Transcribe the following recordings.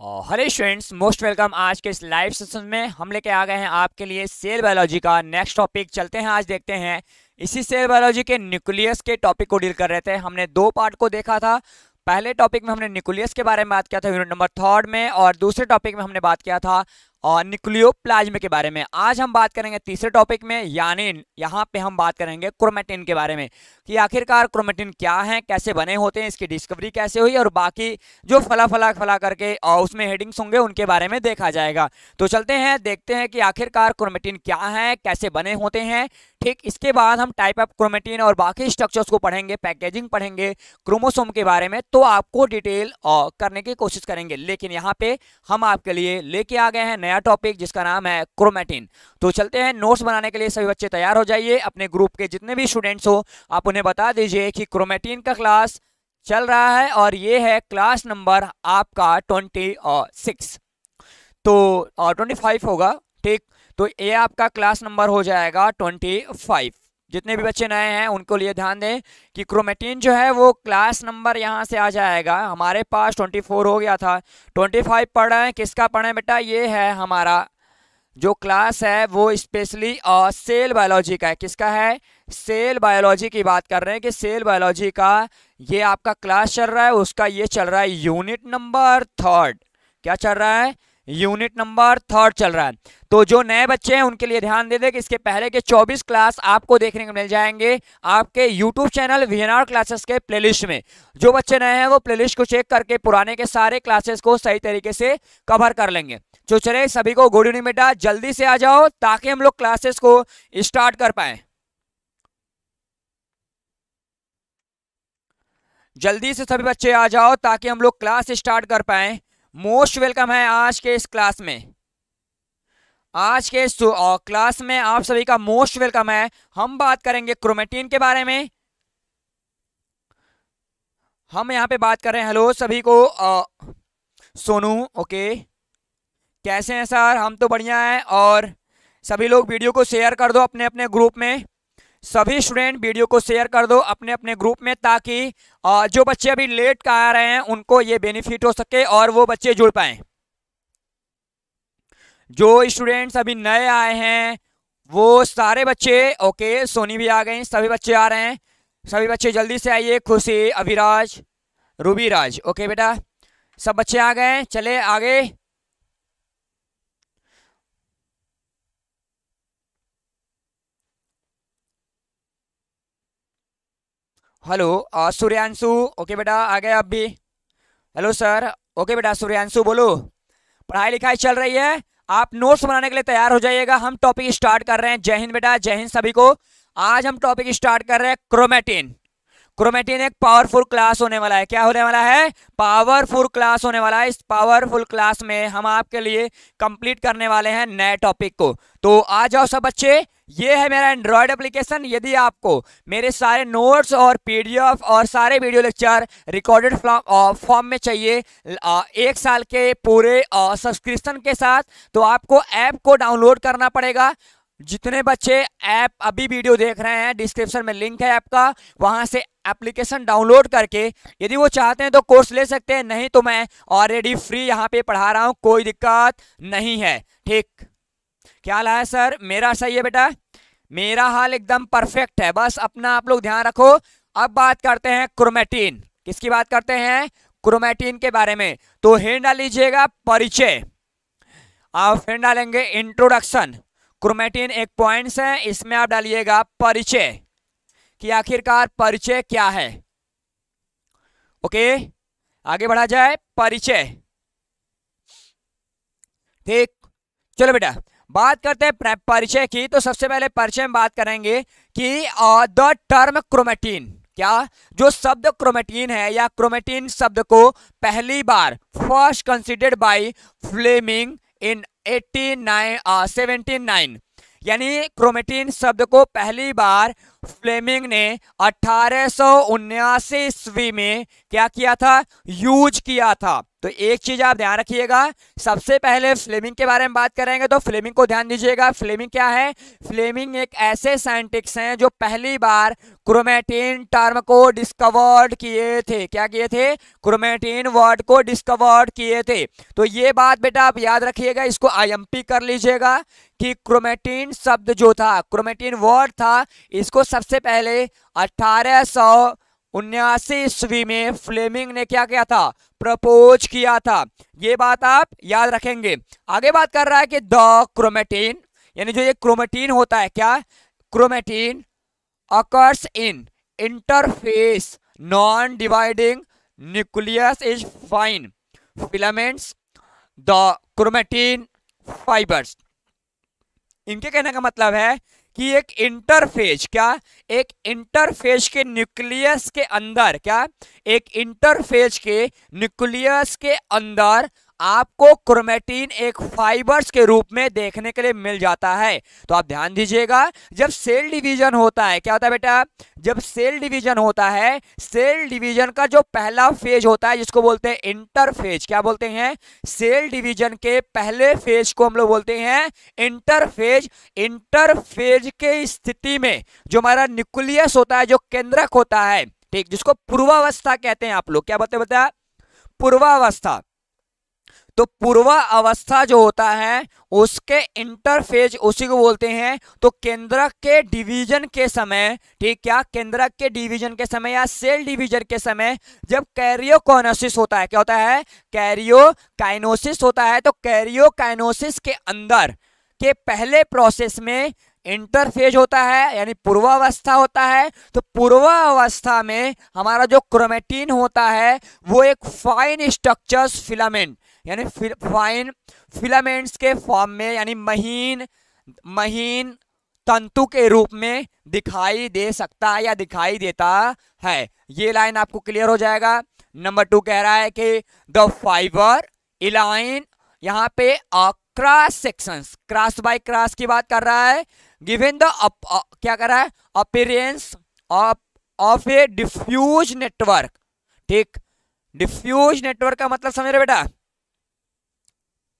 हरे students most welcome आज के इस लाइव सेशन में हम लेके आ गए हैं आपके लिए सेल बायोलॉजी का नेक्स्ट टॉपिक चलते हैं आज देखते हैं इसी सेल बायोलॉजी के न्यूक्लियस के टॉपिक को डील कर रहे थे हमने दो पार्ट को देखा था पहले टॉपिक में हमने न्यूक्लियस के बारे में बात किया था यूनिट नंबर थर्ड में और दूसरे टॉपिक में हमने बात किया था और न्यूक्लियोप्लाज्म के बारे में आज हम बात करेंगे तीसरे टॉपिक में यानी यहाँ पे हम बात करेंगे क्रोमेटिन के बारे में कि आखिरकार क्रोमेटिन क्या है कैसे बने होते हैं इसकी डिस्कवरी कैसे हुई और बाकी जो फला फला फला करके और उसमें हेडिंग्स होंगे उनके बारे में देखा जाएगा तो चलते हैं देखते हैं कि आखिरकार क्रोमेटिन क्या है कैसे बने होते हैं ठीक इसके बाद हम टाइप ऑफ क्रोमेटिन और बाकी स्ट्रक्चर्स को पढ़ेंगे पैकेजिंग पढ़ेंगे क्रोमोसोम के बारे में तो आपको डिटेल करने की कोशिश करेंगे लेकिन यहाँ पे हम आपके लिए लेके आ गए हैं नया टॉपिक जिसका नाम है क्रोमेटिन तो चलते हैं नोट्स बनाने के लिए सभी बच्चे तैयार हो जाइए अपने ग्रुप के जितने भी स्टूडेंट्स हो आप उन्हें बता दीजिए कि क्रोमेटीन का क्लास चल रहा है और ये है क्लास नंबर आपका ट्वेंटी सिक्स तो ट्वेंटी फाइव होगा ठीक तो ये आपका क्लास नंबर हो जाएगा ट्वेंटी फाइव जितने भी बच्चे नए हैं उनको लिए ध्यान दें कि क्रोमेटिन जो है वो क्लास नंबर यहाँ से आ जाएगा हमारे पास ट्वेंटी फोर हो गया था ट्वेंटी फाइव पढ़ रहे किसका पढ़े बेटा ये है हमारा जो क्लास है वो स्पेशली सेल बायोलॉजी का है किसका है सेल बायोलॉजी की बात कर रहे हैं कि सेल बायोलॉजी का ये आपका क्लास चल रहा है उसका ये चल रहा है यूनिट नंबर थर्ड क्या चल रहा है यूनिट नंबर थर्ड चल रहा है तो जो नए बच्चे हैं उनके लिए ध्यान दे दें कि इसके पहले के 24 क्लास आपको देखने को मिल जाएंगे आपके यूट्यूब चैनल वी क्लासेस के प्लेलिस्ट में जो बच्चे नए हैं वो प्लेलिस्ट को चेक करके पुराने के सारे क्लासेस को सही तरीके से कवर कर लेंगे तो चले सभी को गुड इवनिंग बेटा जल्दी से आ जाओ ताकि हम लोग क्लासेस को स्टार्ट कर पाए जल्दी से सभी बच्चे आ जाओ ताकि हम लोग क्लास स्टार्ट कर पाएं मोस्ट वेलकम है आज के इस क्लास में आज के इस क्लास में आप सभी का मोस्ट वेलकम है हम बात करेंगे क्रोमेटीन के बारे में हम यहाँ पे बात कर रहे हैं हेलो सभी को आ, सोनू ओके कैसे हैं सर हम तो बढ़िया हैं और सभी लोग वीडियो को शेयर कर दो अपने अपने ग्रुप में सभी स्टूडेंट वीडियो को शेयर कर दो अपने अपने ग्रुप में ताकि जो बच्चे अभी लेट का आ रहे हैं उनको ये बेनिफिट हो सके और वो बच्चे जुड़ पाए जो स्टूडेंट्स अभी नए आए हैं वो सारे बच्चे ओके सोनी भी आ गए सभी बच्चे आ रहे हैं सभी बच्चे जल्दी से आइए खुशी अभिराज रूबी राज ओके बेटा सब बच्चे आ गए चले आगे हेलो सूर्यांशु ओके बेटा आ गए आप भी हेलो सर ओके बेटा सूर्यांशु बोलो पढ़ाई लिखाई चल रही है आप नोट्स बनाने के लिए तैयार हो जाइएगा हम टॉपिक स्टार्ट कर रहे हैं जय हिंद बेटा जय हिंद सभी को आज हम टॉपिक स्टार्ट कर रहे हैं क्रोमेटिन क्रोमेटिन एक पावरफुल क्लास होने वाला है क्या होने वाला है पावरफुल क्लास होने वाला है इस पावरफुल क्लास में हम आपके लिए कंप्लीट करने वाले हैं नए टॉपिक को तो आ जाओ सब बच्चे ये है मेरा एंड्रॉयड एप्लीकेशन यदि आपको मेरे सारे नोट्स और पीडीएफ और सारे वीडियो लेक्चर रिकॉर्डेड फॉर्म में चाहिए uh, एक साल के पूरे सब्सक्रिप्शन uh, के साथ तो आपको ऐप को डाउनलोड करना पड़ेगा जितने बच्चे ऐप अभी वीडियो देख रहे हैं डिस्क्रिप्शन में लिंक है ऐप का वहाँ से एप्लीकेशन डाउनलोड करके यदि वो चाहते हैं तो कोर्स ले सकते हैं नहीं तो मैं ऑलरेडी फ्री यहाँ पे पढ़ा रहा हूँ कोई दिक्कत नहीं है ठीक क्या हाल है सर मेरा सही है बेटा मेरा हाल एकदम परफेक्ट है बस अपना आप लोग ध्यान रखो अब बात करते हैं क्रोमेटीन किसकी बात करते हैं क्रोमेटीन के बारे में तो हिंड डाल लीजिएगा परिचय आप फिर डालेंगे इंट्रोडक्शन क्रोमेटीन एक पॉइंट्स है इसमें आप डालिएगा परिचय कि आखिरकार परिचय क्या है ओके आगे बढ़ा जाए परिचय ठीक चलो बेटा बात करते हैं परिचय की तो सबसे पहले परिचय में बात करेंगे कि द टर्म क्रोमेटीन क्या जो शब्द क्रोमेटीन है या क्रोमेटीन शब्द को पहली बार first considered by Flemming in nine seventy nine यानी क्रोमेटीन शब्द को पहली बार फ्लेमिंग ने अठारह ईस्वी में क्या किया था यूज किया था तो एक चीज आप ध्यान रखिएगा सबसे पहले फ्लेमिंग के बारे में बात करेंगे तो फ्लेमिंग को ध्यान दीजिएगा फ्लेमिंग क्या है फ्लेमिंग एक ऐसे साइंटिस्ट हैं जो पहली बार क्रोमेटीन टर्म को डिस्कवर्ड किए थे क्या किए थे क्रोमेटीन वर्ड को डिस्कवर्ड किए थे तो ये बात बेटा आप याद रखिएगा इसको आई कर लीजिएगा कि क्रोमेटीन शब्द जो था क्रोमेटीन वर्ड था इसको सबसे पहले अठारह सौ उन्यासी ईस्वी में फ्लेमिंग ने क्या किया था प्रपोज किया था ये बात आप याद रखेंगे आगे बात कर रहा है कि द क्रोमेटीन यानी जो ये क्रोमेटीन होता है क्या chromatin occurs in interphase non dividing nucleus is fine filaments the chromatin fibres इनके कहने का मतलब है कि एक इंटरफेज क्या एक इंटरफेज के न्यूक्लियस के अंदर क्या एक इंटरफेज के न्यूक्लियस के अंदर आपको क्रोमेटीन एक फाइबर्स के रूप में देखने के लिए मिल जाता है तो आप ध्यान दीजिएगा जब सेल डिवीजन होता है क्या होता है बेटा जब सेल डिवीजन होता है सेल डिवीजन का जो पहला फेज होता है जिसको बोलते हैं इंटरफेज क्या बोलते हैं सेल डिवीजन के पहले फेज को हम लोग बोलते हैं इंटरफेज इंटरफेज के स्थिति में जो हमारा न्यूक्लियस होता है जो केंद्रक होता है ठीक जिसको पूर्वावस्था कहते हैं आप लोग क्या बोलते बताया पूर्वावस्था तो पूर्वा अवस्था जो होता है उसके इंटरफेज उसी को बोलते हैं तो केंद्रक के डिवीजन के समय ठीक क्या केंद्रक के डिवीजन के समय या सेल डिवीजन के समय जब कैरियोकोनोसिस होता है क्या होता है कैरियोकाइनोसिस होता है तो कैरियोकाइनोसिस के अंदर के पहले प्रोसेस में इंटरफेज होता है यानी पूर्वावस्था होता है तो पूर्वावस्था में हमारा जो क्रोमेटीन होता है वो एक फाइन स्ट्रक्चर्स फिलामेंट यानी फाइन फिलामेंट्स के फॉर्म में यानी महीन महीन तंतु के रूप में दिखाई दे सकता है या दिखाई देता है ये लाइन आपको क्लियर हो जाएगा नंबर टू कह रहा है कि द फाइबर इलाइन यहाँ पे cross sections cross by cross की बात कर रहा है गिवन द uh, क्या कर रहा है appearance of a diffuse network ठीक डिफ्यूज नेटवर्क का मतलब समझ रहे बेटा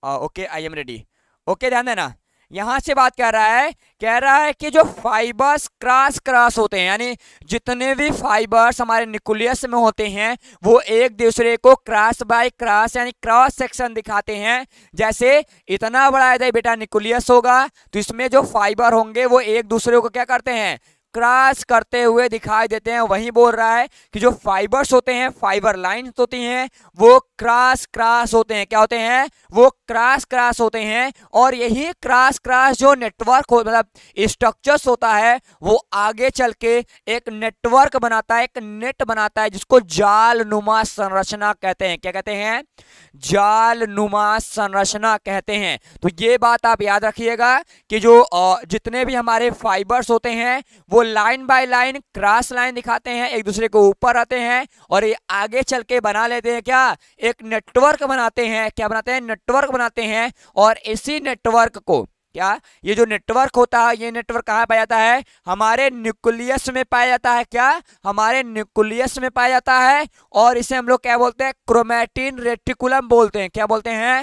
okay I am ready okay ध्यान देना यहाँ से बात कर रहा है कह रहा है कि जो फाइबर्स क्रॉस क्रॉस होते हैं यानी जितने भी फाइबर्स हमारे न्यूक्लियस में होते हैं वो एक दूसरे को क्रॉस बाय क्रॉस यानी क्रॉस सेक्शन दिखाते हैं जैसे इतना बड़ा है बेटा न्यूक्लियस होगा तो इसमें जो फाइबर होंगे वो एक दूसरे को क्या करते हैं क्रॉस करते हुए दिखाई देते हैं वही बोल रहा है कि जो फाइबर्स होते हैं फाइबर लाइन होती हैं वो क्रॉस क्रॉस होते हैं क्या होते हैं वो क्रॉस क्रॉस होते हैं और यही क्रॉस क्रॉस जो नेटवर्क मतलब स्ट्रक्चर्स होता है वो आगे चल के एक नेटवर्क बनाता है एक नेट बनाता है जिसको जाल नुमा संरचना कहते हैं क्या कहते हैं जाल नुमा संरचना कहते हैं तो ये बात आप याद रखिएगा कि जो जितने भी हमारे फाइबर्स होते हैं वो वो line by line cross line दिखाते हैं एक दूसरे को ऊपर आते हैं और ये आगे चल के बना लेते हैं क्या एक नेटवर्क बनाते हैं क्या बनाते हैं नेटवर्क बनाते हैं और इसी नेटवर्क को क्या ये जो नेटवर्क होता है ये नेटवर्क कहाँ पाया जाता है हमारे न्यूक्लियस में पाया जाता है क्या हमारे न्यूक्लियस में पाया जाता है और इसे हम लोग क्या बोलते हैं क्रोमेटिन रेटिकुलम बोलते हैं क्या बोलते हैं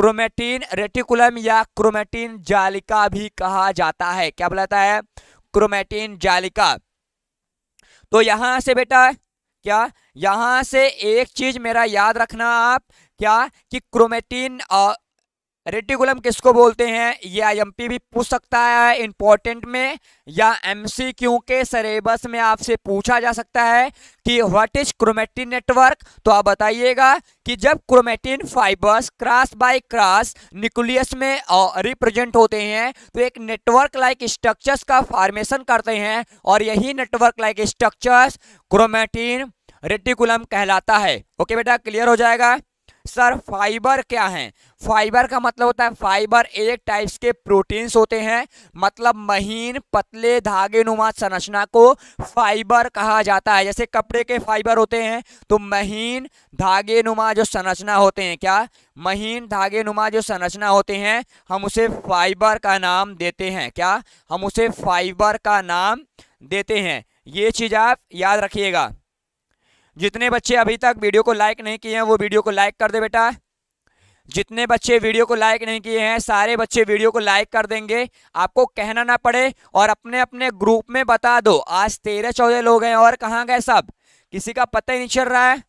क्रोमेटिन रेटिकुलम या क्रोमेटिन जालिका भी कहा जाता है क्या बोला जाता है क्रोमेटिन जालिका तो यहां से बेटा क्या यहां से एक चीज मेरा याद रखना आप क्या कि क्रोमेटिन रेटिकुलम किसको बोलते हैं ये आईएमपी भी पूछ सकता है इंपॉर्टेंट में या एमसीक्यू के सरेबस में आपसे पूछा जा सकता है कि व्हाट इज क्रोमेटिन नेटवर्क तो आप बताइएगा कि जब chromatin fibres cross by cross nucleus में रिप्रेजेंट होते हैं तो एक नेटवर्क लाइक स्ट्रक्चर्स का फॉर्मेशन करते हैं और यही network like structures chromatin reticulum कहलाता है ओके बेटा क्लियर हो जाएगा सर फाइबर क्या है फाइबर का मतलब होता है फाइबर एक टाइप्स के प्रोटीन्स होते हैं मतलब महीन पतले धागे नुमा संरचना को फाइबर कहा जाता है जैसे कपड़े के फाइबर होते हैं तो महीन धागे नुमा जो संरचना होते हैं क्या महीन धागे नुमा जो संरचना होते हैं हम उसे फाइबर का नाम देते हैं क्या हम उसे फाइबर का नाम देते हैं ये चीज़ आप याद रखिएगा जितने बच्चे अभी तक वीडियो को लाइक नहीं किए हैं वो वीडियो को लाइक कर दे बेटा जितने बच्चे वीडियो को लाइक नहीं किए हैं सारे बच्चे वीडियो को लाइक कर देंगे आपको कहना ना पड़े और अपने अपने ग्रुप में बता दो आज तेरह चौदह लोग हैं और कहाँ गए सब किसी का पता ही नहीं चल रहा है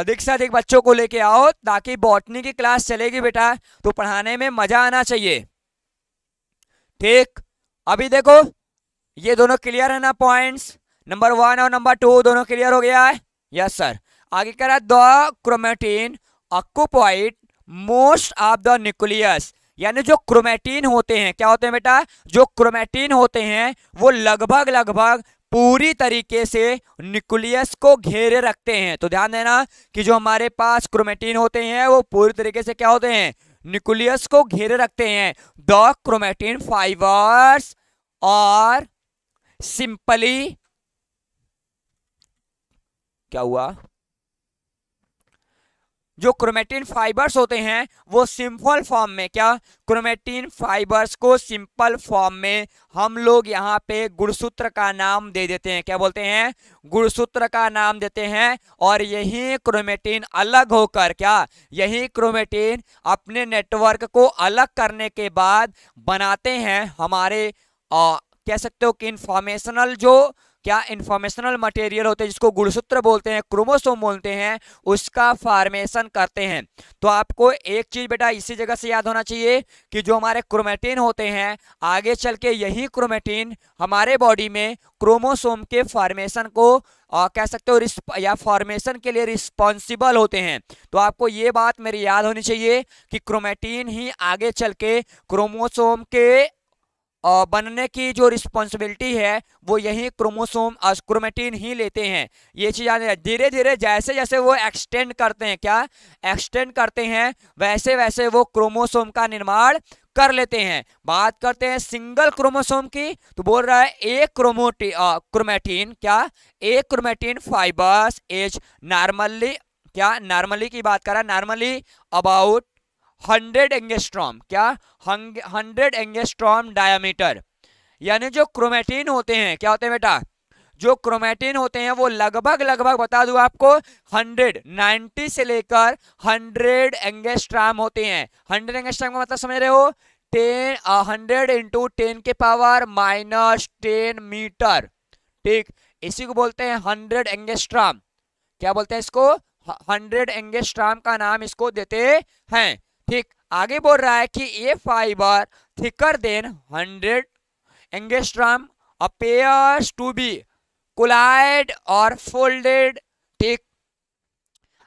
अधिक से अधिक बच्चों को लेके आओ ताकि बॉटनी की क्लास चलेगी बेटा तो पढ़ाने में मज़ा आना चाहिए ठीक अभी देखो ये दोनों क्लियर है ना पॉइंट्स नंबर वन और नंबर टू दोनों क्लियर हो गया है यस सर आगे कह रहा है the chromatin occupied most of the nucleus यानी जो क्रोमेटीन होते हैं क्या होते हैं बेटा जो क्रोमेटीन होते हैं वो लगभग लगभग पूरी तरीके से न्यूक्लियस को घेरे रखते हैं तो ध्यान देना कि जो हमारे पास क्रोमेटीन होते हैं वो पूरी तरीके से क्या होते हैं न्यूक्लियस को घेरे रखते हैं द क्रोमेटीन फाइबर्स और सिंपली क्या हुआ जो क्रोमेटिन फाइबर्स होते हैं वो सिंपल फॉर्म में क्या क्रोमेटिन फाइबर्स को सिंपल फॉर्म में हम लोग यहाँ पे गुणसूत्र का नाम दे देते हैं क्या बोलते हैं गुणसूत्र का नाम देते हैं और यही क्रोमेटिन अलग होकर क्या यही क्रोमेटिन अपने नेटवर्क को अलग करने के बाद बनाते हैं हमारे आ, कह सकते हो कि इन्फॉर्मेशनल जो क्या इन्फॉर्मेशनल मटेरियल होते हैं जिसको गुणसूत्र बोलते हैं क्रोमोसोम बोलते हैं उसका फॉर्मेशन करते हैं तो आपको एक चीज बेटा इसी जगह से याद होना चाहिए कि जो हमारे क्रोमेटिन होते हैं आगे चल के यही क्रोमेटिन हमारे बॉडी में क्रोमोसोम के फॉर्मेशन को आ, कह सकते हो या फॉर्मेशन के लिए रिस्पॉन्सिबल होते हैं तो आपको ये बात मेरी याद होनी चाहिए कि क्रोमेटीन ही आगे चल के क्रोमोसोम के बनने की जो रिस्पॉन्सिबिलिटी है वो यही क्रोमोसोम क्रोमेटिन ही लेते हैं ये चीज़ याद धीरे धीरे जैसे जैसे वो एक्सटेंड करते हैं क्या एक्सटेंड करते हैं वैसे वैसे वो क्रोमोसोम का निर्माण कर लेते हैं बात करते हैं सिंगल क्रोमोसोम की तो बोल रहा है एक क्रोमोटी क्रोमेटिन क्या एक क्रोमेटिन फाइबर्स एज नॉर्मली क्या नॉर्मली की बात कर रहा है नॉर्मली अबाउट हंड्रेड एंगेस्ट्रॉम क्या हंड्रेड एंगेस्ट्रॉम डायामीटर यानी जो क्रोमेटिन होते हैं क्या होते हैं बेटा जो क्रोमेटिन होते हैं वो लगभग लगभग बता दू आपको 100 90 से लेकर 100 एंगेस्ट्राम होते हैं 100 एंगेस्ट्राम का मतलब समझ रहे हो 10 100 इंटू टेन के पावर माइनस टेन मीटर ठीक इसी को बोलते हैं 100 एंगेस्ट्राम क्या बोलते हैं इसको 100 एंगेस्ट्राम का नाम इसको देते हैं ठीक आगे बोल रहा है कि a fibre thicker than hundred angstrom appears to be coiled और फोल्डेड ठीक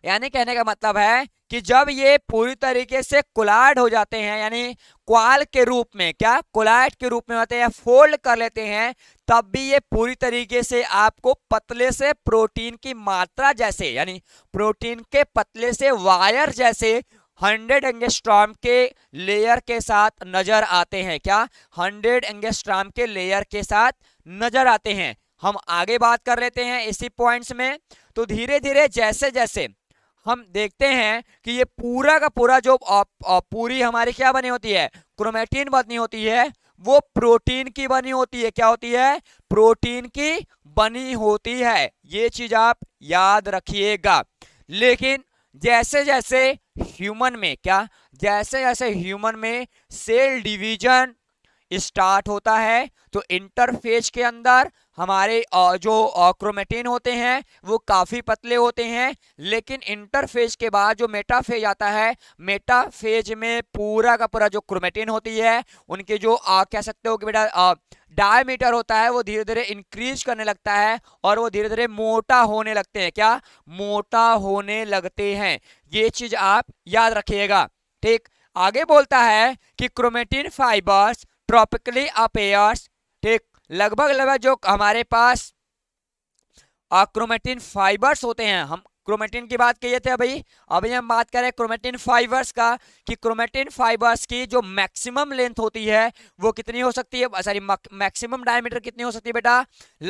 यानी कहने का मतलब है कि जब ये पूरी तरीके से कोलाइड हो जाते हैं यानी क्वाल के रूप में क्या कोलाइड के रूप में होते हैं फोल्ड कर लेते हैं तब भी ये पूरी तरीके से आपको पतले से प्रोटीन की मात्रा जैसे यानी प्रोटीन के पतले से वायर जैसे हंड्रेड एंगेस्ट्राम के लेयर के साथ नजर आते हैं क्या हंड्रेड एंगेस्ट्राम के लेयर के साथ नजर आते हैं हम आगे बात कर लेते हैं इसी पॉइंट्स में तो धीरे धीरे जैसे जैसे हम देखते हैं कि ये पूरा का पूरा जो पूरी हमारी क्या बनी होती है क्रोमेटीन बनी होती है वो प्रोटीन की बनी होती है क्या होती है प्रोटीन की बनी होती है ये चीज आप याद रखिएगा लेकिन जैसे जैसे ह्यूमन में क्या जैसे जैसे ह्यूमन में सेल डिवीजन स्टार्ट होता है तो इंटरफेज के अंदर हमारे जो क्रोमेटिन होते हैं वो काफ़ी पतले होते हैं लेकिन इंटरफेज के बाद जो मेटाफेज आता है मेटाफेज में पूरा का पूरा जो क्रोमेटिन होती है उनके जो आ, कह सकते हो कि बेटा डायमीटर होता है वो धीरे धीरे इंक्रीज करने लगता है और वो धीरे धीरे मोटा होने लगते हैं क्या मोटा होने लगते हैं ये चीज आप याद रखिएगा ठीक आगे बोलता है कि क्रोमेटिन फाइबर्स ट्रॉपिकली अपेयर्स ठीक लगभग लगभग जो हमारे पास क्रोमेटिन फाइबर्स होते हैं हम क्रोमेटिन की बात किए थे अभी अभी हम बात करें क्रोमेटिन फाइबर्स का कि क्रोमेटिन फाइबर्स की जो मैक्सिमम लेंथ होती है वो कितनी हो सकती है सॉरी मैक्सिमम डायमीटर कितनी हो सकती है बेटा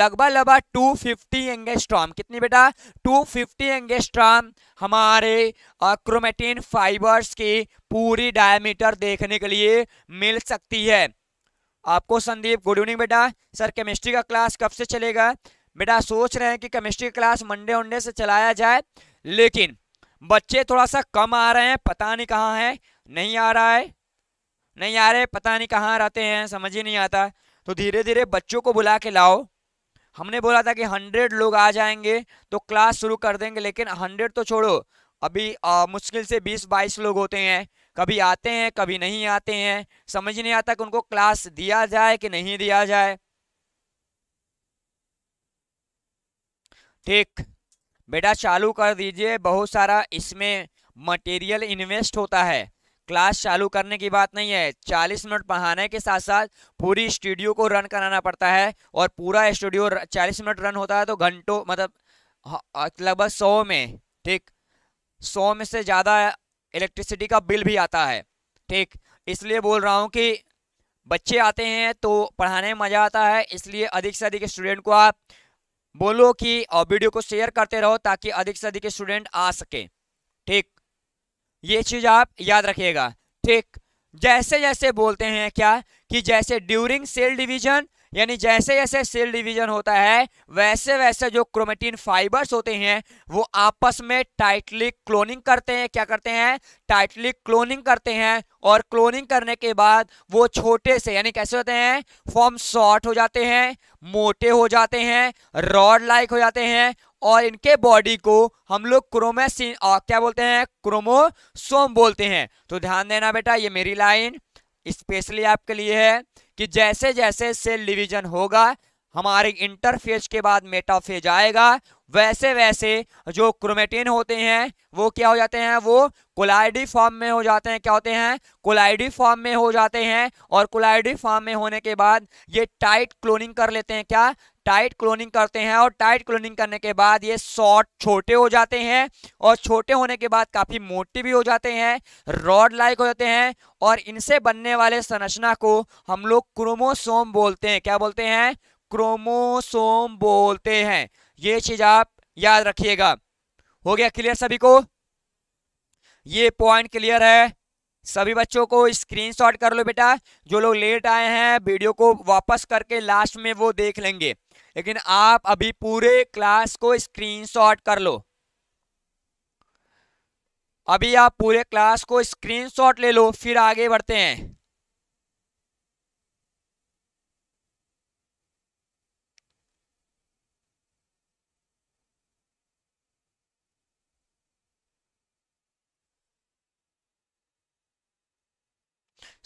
लगभग लगभग 250 फिफ्टी एंगेस्ट्रॉम कितनी बेटा 250 फिफ्टी एंगेस्ट्रॉम हमारे क्रोमेटिन फाइबर्स की पूरी डायमीटर देखने के लिए मिल सकती है आपको संदीप गुड इवनिंग बेटा सर केमिस्ट्री का क्लास कब से चलेगा बेटा सोच रहे हैं कि केमिस्ट्री क्लास मंडे वंडे से चलाया जाए लेकिन बच्चे थोड़ा सा कम आ रहे हैं पता नहीं कहाँ है नहीं आ रहा है नहीं आ रहे पता नहीं कहाँ रहते हैं समझ ही नहीं आता तो धीरे धीरे बच्चों को बुला के लाओ हमने बोला था कि हंड्रेड लोग आ जाएंगे तो क्लास शुरू कर देंगे लेकिन हंड्रेड तो छोड़ो अभी आ, मुश्किल से बीस बाईस लोग होते हैं कभी आते हैं कभी नहीं आते हैं समझ नहीं आता कि उनको क्लास दिया जाए कि नहीं दिया जाए ठीक बेटा चालू कर दीजिए बहुत सारा इसमें मटेरियल इन्वेस्ट होता है क्लास चालू करने की बात नहीं है 40 मिनट पढ़ाने के साथ साथ पूरी स्टूडियो को रन कराना पड़ता है और पूरा स्टूडियो 40 मिनट रन होता है तो घंटों मतलब लगभग सौ में ठीक सौ में से ज़्यादा इलेक्ट्रिसिटी का बिल भी आता है ठीक इसलिए बोल रहा हूँ कि बच्चे आते हैं तो पढ़ाने में मज़ा आता है इसलिए अधिक से अधिक स्टूडेंट को आप बोलो कि वीडियो को शेयर करते रहो ताकि अधिक से अधिक स्टूडेंट आ सके ठीक ये चीज़ आप याद रखिएगा ठीक जैसे जैसे बोलते हैं क्या कि जैसे ड्यूरिंग सेल डिवीजन यानी जैसे जैसे सेल डिवीजन होता है वैसे वैसे जो क्रोमेटिन फाइबर्स होते हैं वो आपस में टाइटली क्लोनिंग करते हैं क्या करते हैं टाइटली क्लोनिंग करते हैं और क्लोनिंग करने के बाद वो छोटे से यानी कैसे होते हैं फॉर्म शॉर्ट हो जाते हैं मोटे हो जाते हैं रॉड लाइक हो जाते हैं और इनके बॉडी को हम लोग क्रोमेसिन क्या बोलते हैं क्रोमोसोम बोलते हैं तो ध्यान देना बेटा ये मेरी लाइन स्पेशली आपके लिए है कि जैसे जैसे सेल डिवीजन होगा हमारे इंटरफेज के बाद मेटाफेज आएगा वैसे वैसे जो क्रोमेटिन होते हैं वो क्या हो जाते हैं वो कोलाइडी फॉर्म में हो जाते हैं क्या होते हैं कोलाइडी फॉर्म में हो जाते हैं और कोलाइडी फॉर्म में होने के बाद ये टाइट क्लोनिंग कर लेते हैं क्या टाइट क्लोनिंग करते हैं और टाइट क्लोनिंग करने के बाद ये शॉर्ट छोटे हो जाते हैं और छोटे होने के बाद काफ़ी मोटे भी हो जाते हैं रॉड लाइक हो जाते हैं और इनसे बनने वाले संरचना को हम लोग क्रोमोसोम बोलते हैं क्या बोलते हैं क्रोमोसोम बोलते हैं ये चीज़ आप याद रखिएगा हो गया क्लियर सभी को ये पॉइंट क्लियर है सभी बच्चों को स्क्रीनशॉट कर लो बेटा जो लोग लेट आए हैं वीडियो को वापस करके लास्ट में वो देख लेंगे लेकिन आप अभी पूरे क्लास को स्क्रीनशॉट कर लो अभी आप पूरे क्लास को स्क्रीनशॉट ले लो फिर आगे बढ़ते हैं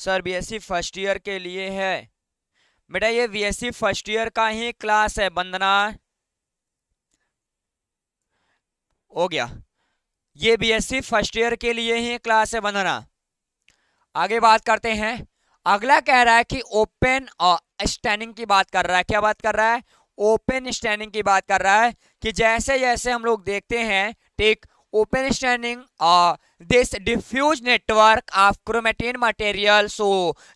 sir C e first year के लिए है बेटा ये बी फर्स्ट ईयर का ही क्लास है बंदना हो गया ये बी फर्स्ट ईयर के लिए ही क्लास है बंदना आगे बात करते हैं अगला कह रहा है कि ओपन स्टैंडिंग की बात कर रहा है क्या बात कर रहा है ओपन स्टैंडिंग की बात कर रहा है कि जैसे जैसे हम लोग देखते हैं take open staining this diffuse network of of material so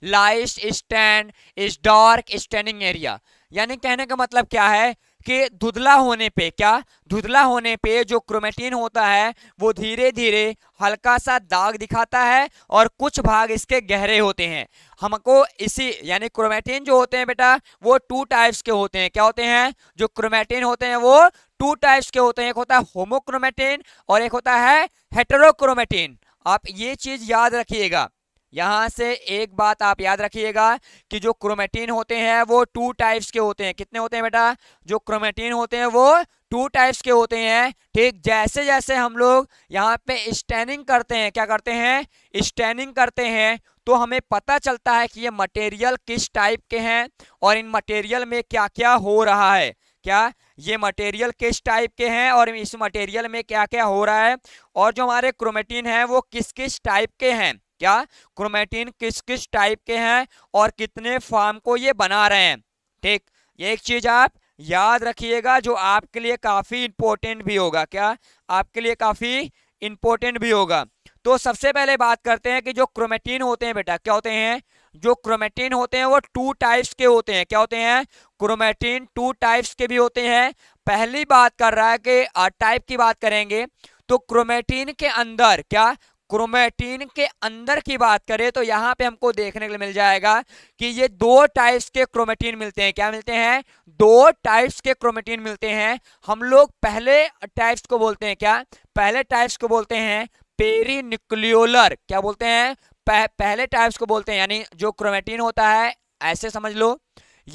so stain is dark staining area यानी कहने का मतलब क्या है कि धुधला होने पे क्या धुधला होने पे जो क्रोमेटीन होता है वो धीरे धीरे हल्का सा दाग दिखाता है और कुछ भाग इसके गहरे होते हैं हमको इसी यानी क्रोमेटीन जो होते हैं बेटा वो टू टाइप्स के होते हैं क्या होते हैं जो क्रोमेटीन होते हैं वो टू टाइप्स के होते हैं एक होता है होमोक्रोमेटिन और एक होता है हेटरोक्रोमेटिन आप ये चीज याद रखिएगा यहाँ से एक बात आप याद रखिएगा कि जो क्रोमेटिन होते हैं वो टू टाइप्स के होते हैं कितने होते हैं बेटा जो क्रोमेटिन होते हैं वो टू टाइप्स के होते हैं ठीक जैसे जैसे हम लोग यहाँ पे स्टैनिंग करते हैं क्या करते हैं स्टैनिंग करते हैं तो हमें पता चलता है कि ये मटेरियल किस टाइप के हैं और इन मटेरियल में क्या क्या हो रहा है क्या ये मटेरियल किस टाइप के हैं और इस मटेरियल में क्या क्या हो रहा है और जो हमारे क्रोमेटिन है वो किस किस टाइप के हैं क्या क्रोमेटिन किस किस टाइप के हैं और कितने फॉर्म को ये बना रहे हैं ठीक ये एक चीज आप याद रखिएगा जो आपके लिए काफी इंपॉर्टेंट भी होगा क्या आपके लिए काफी इंपॉर्टेंट भी होगा तो सबसे पहले बात करते हैं कि जो क्रोमेटीन होते हैं बेटा क्या होते हैं जो क्रोमेटिन होते हैं वो टू टाइप्स के होते हैं क्या होते हैं क्रोमेटिन टू टाइप्स के भी होते हैं पहली बात कर रहा है कि टाइप की बात करेंगे तो क्रोमेटिन के अंदर क्या क्रोमेटिन के अंदर की बात करें तो यहाँ पे हमको देखने के लिए मिल जाएगा कि ये दो टाइप्स के क्रोमेटिन मिलते हैं क्या मिलते हैं दो टाइप्स के क्रोमेटिन मिलते हैं हम लोग पहले टाइप्स को बोलते हैं क्या पहले टाइप्स को बोलते हैं पेरी न्यूक्लियोलर क्या बोलते हैं पह, पहले टाइप्स को बोलते हैं यानी जो क्रोमेटिन होता है ऐसे समझ लो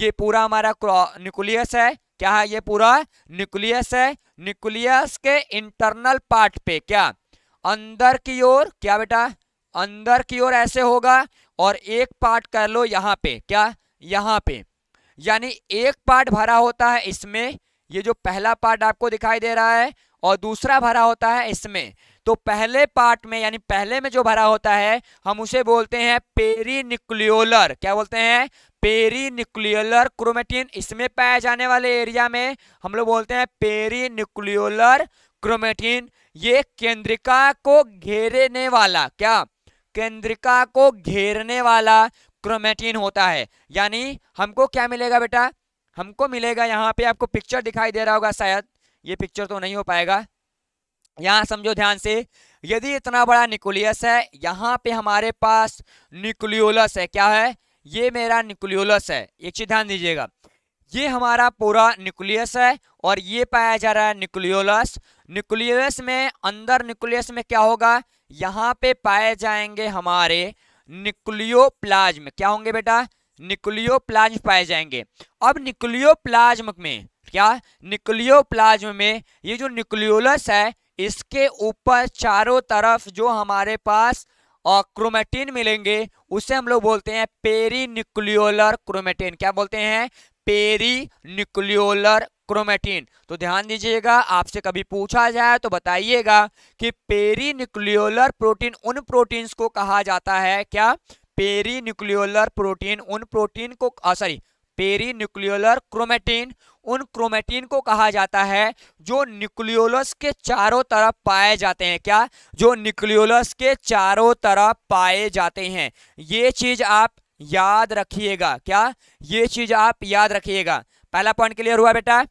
ये पूरा हमारा न्यूक्लियस है क्या है ये पूरा न्यूक्लियस है न्यूक्लियस के इंटरनल पार्ट पे क्या अंदर की ओर क्या बेटा अंदर की ओर ऐसे होगा और एक पार्ट कर लो यहाँ पे क्या यहाँ पे यानी एक पार्ट भरा होता है इसमें ये जो पहला पार्ट आपको दिखाई दे रहा है और दूसरा भरा होता है इसमें तो पहले पार्ट में यानी पहले में जो भरा होता है हम उसे बोलते हैं पेरीनिक्लियोलर क्या बोलते हैं पेरीनिक्लियोलर क्रोमेटिन इसमें पाए जाने वाले एरिया में हम लोग बोलते हैं पेरीनिक्लियोलर क्रोमेटिन ये केंद्रिका को घेरने वाला क्या केंद्रिका को घेरने वाला क्रोमेटिन होता है यानी हमको क्या मिलेगा बेटा हमको मिलेगा यहाँ पे आपको पिक्चर दिखाई दे रहा होगा शायद ये पिक्चर तो नहीं हो पाएगा यहाँ समझो ध्यान से यदि इतना बड़ा निकोलियस है यहाँ पे हमारे पास न्यूक्लियोलस है क्या है ये मेरा न्यूक्लियोलस है एक चीज ध्यान दीजिएगा ये हमारा पूरा न्यूक्लियस है और ये पाया जा रहा है न्यूक्लियोलस निकुलियस में अंदर न्यूक्लियस में क्या होगा यहाँ पे पाए जाएंगे हमारे प्लाज्म क्या होंगे बेटा प्लाज्म पाए जाएंगे अब प्लाज्म में क्या प्लाज्म में ये जो न्यूक्लियोलस है इसके ऊपर चारों तरफ जो हमारे पास क्रोमेटिन मिलेंगे उसे हम लोग बोलते हैं पेरी न्यूक्लियोलर क्रोमेटिन क्या बोलते हैं पेरी न्यूक्लियोलर क्रोमेटिन तो ध्यान दीजिएगा आपसे कभी पूछा जाए तो बताइएगा कि पेरी न्यूक्लियोलर प्रोटीन उन प्रोटीन्स को कहा जाता है क्या पेरी न्यूक्लियोलर प्रोटीन उन प्रोटीन को सॉरी पेरी न्यूक्लियोलर क्रोमेटिन उन क्रोमेटीन को कहा जाता है जो न्यूक्लियोलस के चारों तरफ पाए जाते हैं क्या जो न्यूक्लियोलस के चारों तरफ पाए जाते हैं ये चीज़ आप याद रखिएगा क्या ये चीज़ आप याद रखिएगा पहला पॉइंट क्लियर हुआ बेटा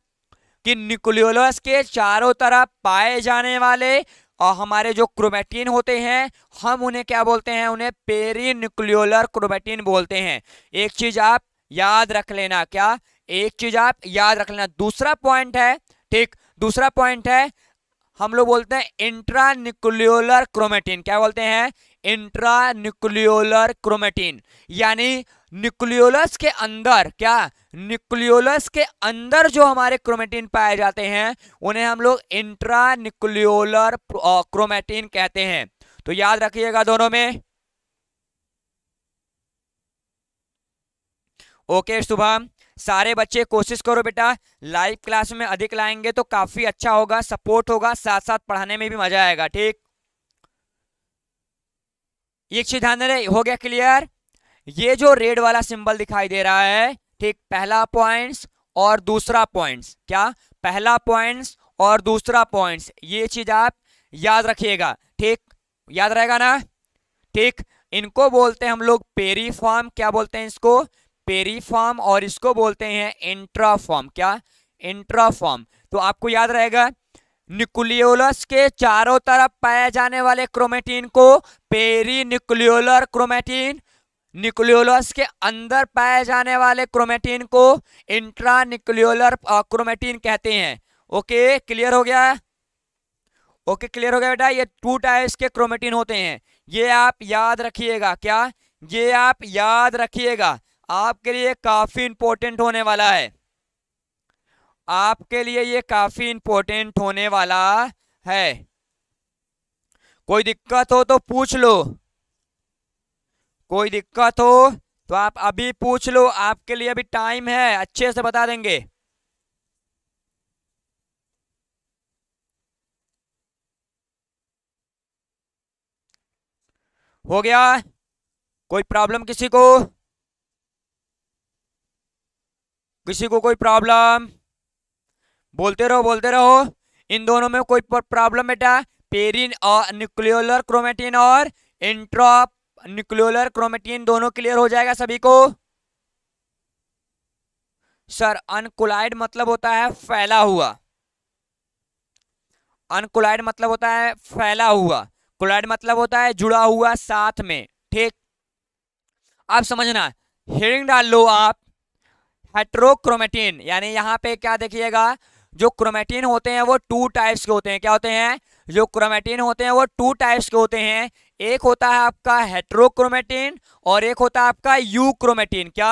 कि न्यूक्लियोलस के चारों तरफ पाए जाने वाले और हमारे जो क्रोमेटीन होते हैं हम उन्हें क्या बोलते हैं उन्हें पेरी न्यूक्लियोलर क्रोमेटीन बोलते हैं एक चीज़ आप याद रख लेना क्या एक चीज आप याद रख लेना दूसरा पॉइंट है ठीक दूसरा पॉइंट है हम लोग बोलते हैं इंट्रानिकुलर क्रोमेटिन क्या बोलते हैं इंट्रानिकुलर क्रोमेटिन यानी न्यूक्लियोलस के अंदर क्या न्यूक्लियोलस के अंदर जो हमारे क्रोमेटिन पाए जाते हैं उन्हें हम लोग इंट्रानिकुलर क्रोमेटिन कहते हैं तो याद रखिएगा दोनों में ओके शुभम सारे बच्चे कोशिश करो बेटा लाइव क्लास में अधिक लाएंगे तो काफ़ी अच्छा होगा सपोर्ट होगा साथ साथ पढ़ाने में भी मज़ा आएगा ठीक ये चीज ध्यान दे हो गया क्लियर ये जो रेड वाला सिंबल दिखाई दे रहा है ठीक पहला पॉइंट्स और दूसरा पॉइंट्स क्या पहला पॉइंट्स और दूसरा पॉइंट्स ये चीज आप याद रखिएगा ठीक याद रहेगा ना ठीक इनको बोलते हैं हम लोग पेरीफॉर्म क्या बोलते हैं इसको पेरीफॉर्म और इसको बोलते हैं इंट्राफॉर्म क्या इंट्राफॉर्म तो आपको याद रहेगा निकुलियोलस के चारों तरफ पाए जाने वाले क्रोमेटीन को पेरी निकुलियोलर क्रोमेटीन निकुलियोलस के अंदर पाए जाने वाले क्रोमेटीन को इंट्रा निकुलियोलर क्रोमेटीन कहते हैं ओके क्लियर हो गया ओके क्लियर हो गया बेटा ये टू टाइप्स के क्रोमेटीन होते हैं ये आप याद रखिएगा क्या ये आप याद रखिएगा आपके लिए काफ़ी इंपॉर्टेंट होने वाला है आपके लिए ये काफ़ी इंपॉर्टेंट होने वाला है कोई दिक्कत हो तो पूछ लो कोई दिक्कत हो तो आप अभी पूछ लो आपके लिए अभी टाइम है अच्छे से बता देंगे हो गया कोई प्रॉब्लम किसी को किसी को कोई प्रॉब्लम बोलते रहो बोलते रहो इन दोनों में कोई प्रॉब्लम बेटा पेरिन uh, और न्यूक्लियोलर क्रोमेटिन और इंट्रॉप न्यूक्लियोलर क्रोमेटिन दोनों क्लियर हो जाएगा सभी को सर अनकोलाइड मतलब होता है फैला हुआ अनकोलाइड मतलब होता है फैला हुआ क्लाइड मतलब होता है जुड़ा हुआ साथ में ठीक आप समझना हेरिंग डाल लो आप हेट्रोक्रोमेटिन यानी यहाँ पे क्या देखिएगा जो क्रोमेटिन होते हैं वो टू टाइप्स के होते हैं क्या होते हैं जो क्रोमेटिन होते हैं वो टू टाइप्स के होते हैं एक होता है आपका हेट्रोक्रोमेटिन और एक होता है आपका यूक्रोमेटिन क्या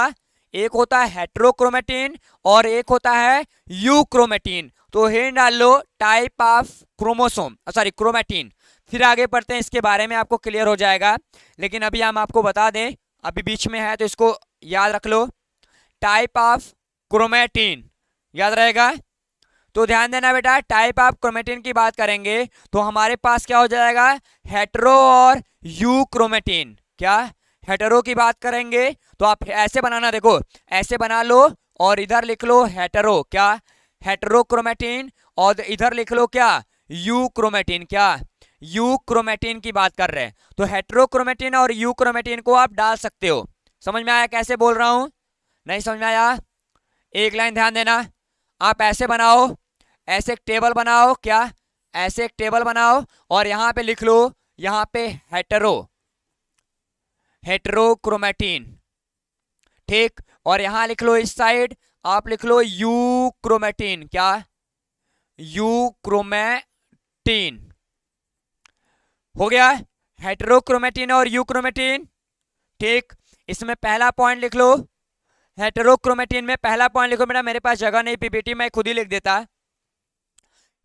एक होता है हेट्रोक्रोमेटिन और एक होता है यूक्रोमेटिन तो हे डाल लो type of chromosome sorry chromatin फिर आगे पढ़ते हैं इसके बारे में आपको क्लियर हो जाएगा लेकिन अभी हम आपको बता दें अभी बीच में है तो इसको याद रख लो टाइप ऑफ क्रोमेटिन याद रहेगा तो ध्यान देना बेटा टाइप ऑफ क्रोमेटिन की बात करेंगे तो हमारे पास क्या हो जाएगा हेटरो और यू क्रोमेटिन क्या हेटरो की बात करेंगे तो आप ऐसे बनाना देखो ऐसे बना लो और इधर लिख लो हेटरो क्या हेटरोक्रोमेटिन और इधर लिख लो क्या यू क्रोमेटिन क्या यू क्रोमेटिन की बात कर रहे हैं तो हेटरोक्रोमेटिन और यू क्रोमेटिन को आप डाल सकते हो समझ में आया कैसे बोल रहा हूँ नहीं समझ में आया एक लाइन ध्यान देना आप ऐसे बनाओ ऐसे एक टेबल बनाओ क्या ऐसे एक टेबल बनाओ और यहां पे लिख लो यहां पे हेटरो हेटरोक्रोमेटीन ठीक और यहां लिख लो इस साइड आप लिख लो यू क्रोमेटीन क्या यू क्रोमेटीन हो गया हेटरोक्रोमेटीन और यू क्रोमेटीन ठीक इसमें पहला पॉइंट लिख लो हेटरोक्रोमेटिन में पहला पॉइंट लिखो बेटा मेरे पास जगह नहीं पीपीटी मैं खुद ही लिख देता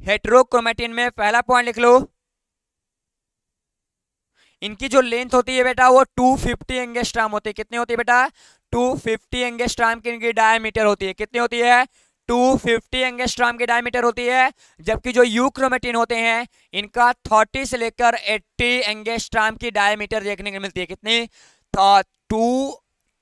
हेटरोक्रोमेटिन में पहला पॉइंट लिख लो इनकी जो लेंथ होती है बेटा वो 250 फिफ्टी एंगेस्ट्राम होती है कितनी होती है बेटा 250 फिफ्टी एंगेस्ट्राम की इनकी डायमीटर होती है कितनी होती है 250 फिफ्टी एंगेस्ट्राम की डायमीटर होती है जबकि जो यूक्रोमेटिन होते हैं इनका 30 से लेकर 80 एंगेस्ट्राम की डायमीटर देखने को मिलती है कितनी टू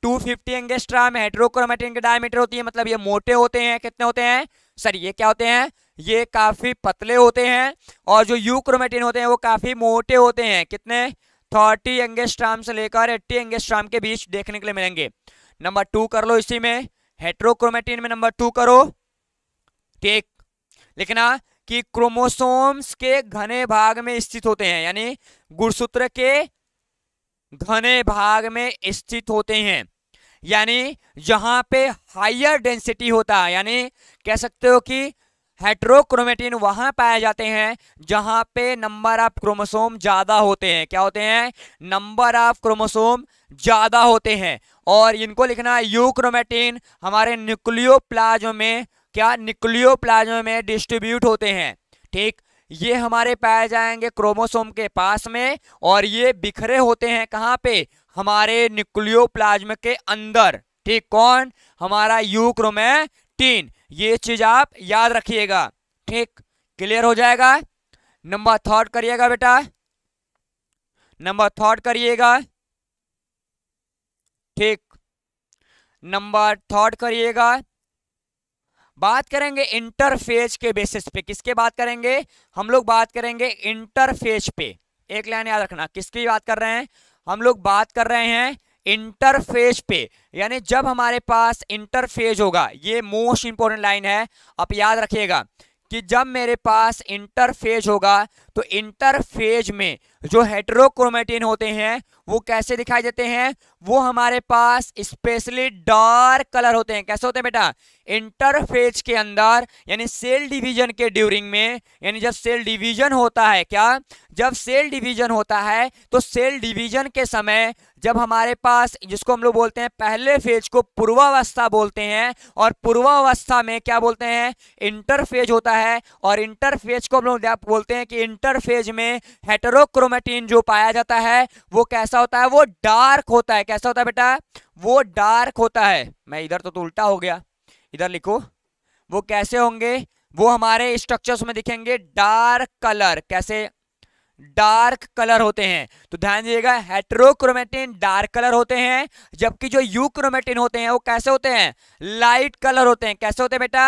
टू फिफ्टी एंगेस्ट्रा में हेट्रोक्रोमेटिन के डायमीटर होती है मतलब ये मोटे होते हैं कितने होते हैं सर ये क्या होते हैं ये काफ़ी पतले होते हैं और जो यू क्रोमेटिन होते हैं वो काफ़ी मोटे होते हैं कितने थर्टी एंगेस्ट्राम से लेकर एट्टी एंगेस्ट्राम के बीच देखने के लिए मिलेंगे नंबर टू कर लो इसी में हेट्रोक्रोमेटिन में नंबर टू करो ठीक लिखना हाँ, कि क्रोमोसोम्स के घने भाग में स्थित होते हैं यानी गुणसूत्र के घने भाग में स्थित होते हैं यानी जहाँ पे हायर डेंसिटी होता है यानी कह सकते हो कि हेट्रोक्रोमेटिन वहाँ पाए जाते हैं जहाँ पे नंबर ऑफ क्रोमोसोम ज़्यादा होते हैं क्या होते हैं नंबर ऑफ क्रोमोसोम ज़्यादा होते हैं और इनको लिखना है यूक्रोमेटिन हमारे प्लाजो में क्या प्लाजो में डिस्ट्रीब्यूट होते हैं ठीक ये हमारे पाए जाएंगे क्रोमोसोम के पास में और ये बिखरे होते हैं कहाँ पे हमारे न्यूक्लियो के अंदर ठीक कौन हमारा यूक्रोमेटीन ये चीज आप याद रखिएगा ठीक क्लियर हो जाएगा नंबर थर्ड करिएगा बेटा नंबर थर्ड करिएगा ठीक नंबर थर्ड करिएगा बात करेंगे इंटरफेज के बेसिस पे किसके बात करेंगे हम लोग बात करेंगे इंटरफेज पे एक लाइन याद रखना किसकी बात कर रहे हैं हम लोग बात कर रहे हैं इंटरफेज पे यानी जब हमारे पास इंटरफेज होगा ये मोस्ट इंपॉर्टेंट लाइन है आप याद रखिएगा कि जब मेरे पास इंटरफेज होगा तो इंटरफेज में जो हेट्रोक्रोमेटिन होते हैं वो कैसे दिखाई देते हैं वो हमारे पास स्पेशली डार्क कलर होते हैं कैसे होते हैं बेटा इंटरफेज के अंदर यानी सेल डिवीजन के ड्यूरिंग में यानी जब सेल डिवीजन होता है क्या जब सेल डिवीजन होता है तो सेल डिवीजन के समय जब हमारे पास जिसको हम लोग बोलते हैं पहले फेज को पूर्वावस्था बोलते हैं और पूर्वावस्था में क्या बोलते हैं इंटरफेज होता है और इंटरफेज को हम लोग बोलते हैं कि इंटरफेज में हेटरोक्रोमेटीन जो पाया जाता है वो कैसा होता है वो डार्क होता है कैसा होता है बेटा वो डार्क होता है मैं इधर तो, तो उल्टा हो गया इधर लिखो वो कैसे होंगे वो हमारे स्ट्रक्चर्स में दिखेंगे डार्क कलर कैसे डार्क कलर होते हैं तो ध्यान दीजिएगा हेट्रोक्रोमेटिन डार्क कलर होते हैं जबकि जो यूक्रोमेटिन होते हैं वो कैसे होते हैं लाइट कलर होते हैं कैसे होते हैं बेटा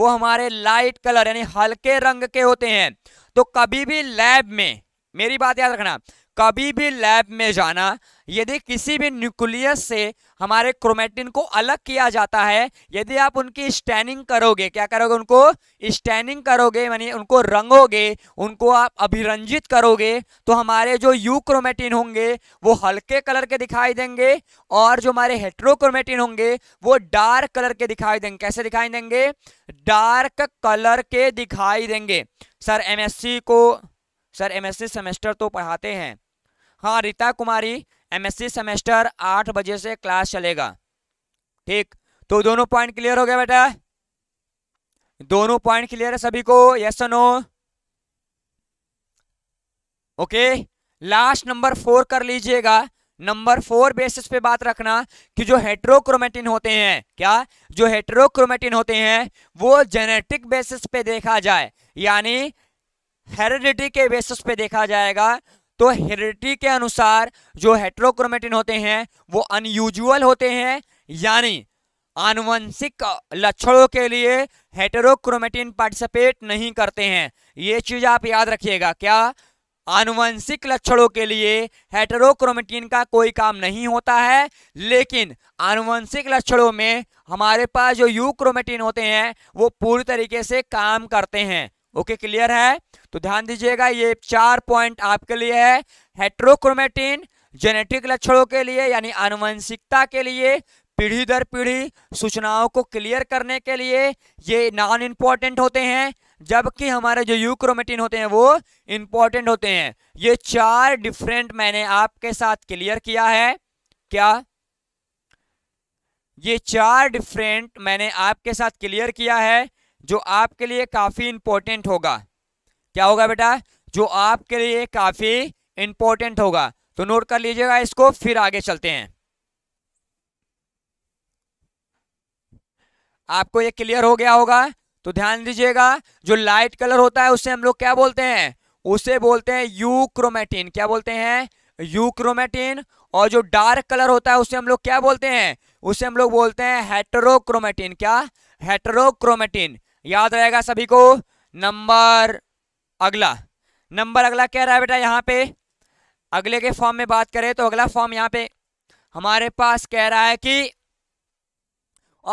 वो हमारे लाइट कलर यानी हल्के रंग के होते हैं तो कभी भी लैब में मेरी बात याद रखना कभी भी लैब में जाना यदि किसी भी न्यूक्लियस से हमारे क्रोमेटिन को अलग किया जाता है यदि आप उनकी स्टैनिंग करोगे क्या करोगे उनको स्टैनिंग करोगे यानी उनको रंगोगे उनको आप अभिरंजित करोगे तो हमारे जो यू क्रोमेटिन होंगे वो हल्के कलर के दिखाई देंगे और जो हमारे हेट्रोक्रोमेटिन होंगे वो डार्क कलर के दिखाई देंगे कैसे दिखाई देंगे डार्क कलर के दिखाई देंगे सर एम को सर एम सेमेस्टर तो पढ़ाते हैं हाँ रीता कुमारी एमएससी सेमेस्टर आठ बजे से क्लास चलेगा ठीक तो दोनों पॉइंट क्लियर हो गया बेटा दोनों पॉइंट क्लियर है सभी को yes no okay last number four कर लीजिएगा नंबर फोर बेसिस पे बात रखना कि जो हेट्रोक्रोमेटिन होते हैं क्या जो हेट्रोक्रोमेटिन होते हैं वो जेनेटिक बेसिस पे देखा जाए यानी हेरिडिटी के बेसिस पे देखा जाएगा तो हेरिडिटी के अनुसार जो हेट्रोक्रोमेटिन होते हैं वो अनयूजुअल होते हैं यानी आनुवंशिक लक्षणों के लिए हेटरोक्रोमेटिन पार्टिसिपेट नहीं करते हैं ये चीज आप याद रखिएगा क्या आनुवंशिक लक्षणों के लिए हेटरोक्रोमेटिन का कोई काम नहीं होता है लेकिन आनुवंशिक लक्षणों में हमारे पास जो यू क्रोमेटिन होते हैं वो पूरी तरीके से काम करते हैं ओके क्लियर है तो ध्यान दीजिएगा ये चार पॉइंट आपके लिए है हेट्रोक्रोमेटिन जेनेटिक लक्षणों के लिए यानी आनुवंशिकता के लिए पीढ़ी दर पीढ़ी सूचनाओं को क्लियर करने के लिए ये नॉन इम्पॉर्टेंट होते हैं जबकि हमारे जो यूक्रोमेटिन होते हैं वो इम्पॉर्टेंट होते हैं ये चार डिफरेंट मैंने आपके साथ क्लियर किया है क्या ये चार डिफरेंट मैंने आपके साथ क्लियर किया है जो आपके लिए काफ़ी इंपॉर्टेंट होगा क्या होगा बेटा जो आपके लिए काफ़ी इंपॉर्टेंट होगा तो नोट कर लीजिएगा इसको फिर आगे चलते हैं आपको ये क्लियर हो गया होगा तो ध्यान दीजिएगा जो लाइट कलर होता है उसे हम लोग क्या बोलते हैं उसे बोलते हैं यूक्रोमेटिन क्या बोलते हैं यूक्रोमेटिन और जो डार्क कलर होता है उसे हम लोग क्या बोलते हैं उसे हम लोग बोलते हैं हेटरोक्रोमेटिन क्या हेटरोक्रोमेटिन याद रहेगा सभी को नंबर अगला नंबर अगला क्या रहा है बेटा यहाँ पे अगले के फॉर्म में बात करें तो अगला फॉर्म यहाँ पे हमारे पास कह रहा है कि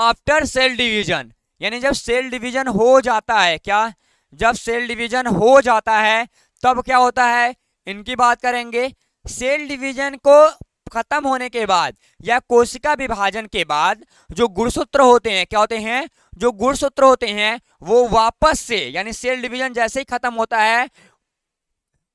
आफ्टर सेल डिवीजन यानी जब सेल डिवीजन हो जाता है क्या जब सेल डिवीजन हो जाता है तब क्या होता है इनकी बात करेंगे सेल डिवीजन को खत्म होने के बाद या कोशिका विभाजन के बाद जो गुणसूत्र होते हैं क्या होते हैं जो गुणसूत्र होते हैं वो वापस से यानी सेल डिवीजन जैसे ही खत्म होता है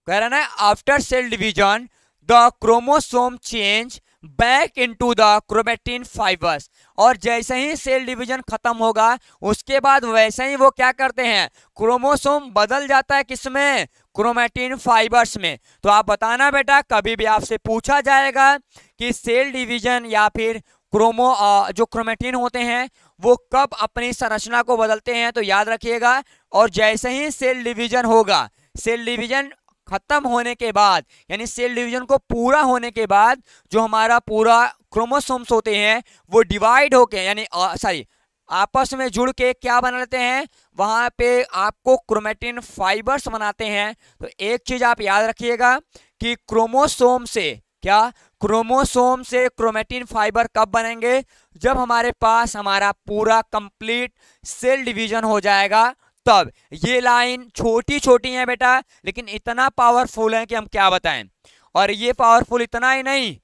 कह रहा ना after cell division the chromosome change back into the chromatin fibres और जैसे ही सेल डिवीजन खत्म होगा उसके बाद वैसे ही वो क्या करते हैं क्रोमोसोम बदल जाता है किसमें क्रोमेटिन फाइबर्स में तो आप बताना बेटा कभी भी आपसे पूछा जाएगा कि सेल डिवीजन या फिर क्रोमो जो क्रोमेटिन होते हैं वो कब अपनी संरचना को बदलते हैं तो याद रखिएगा और जैसे ही सेल डिवीजन होगा सेल डिवीजन खत्म होने के बाद यानी सेल डिवीजन को पूरा होने के बाद जो हमारा पूरा क्रोमोसोम्स होते हैं वो डिवाइड होके यानी सॉरी आपस में जुड़ के क्या बना लेते हैं वहाँ पे आपको क्रोमेटिन फाइबर्स बनाते हैं तो एक चीज़ आप याद रखिएगा कि क्रोमोसोम से क्या क्रोमोसोम से क्रोमेटिन फाइबर कब बनेंगे जब हमारे पास हमारा पूरा कंप्लीट सेल डिवीजन हो जाएगा तब ये लाइन छोटी छोटी है बेटा लेकिन इतना पावरफुल है कि हम क्या बताएं और ये पावरफुल इतना ही नहीं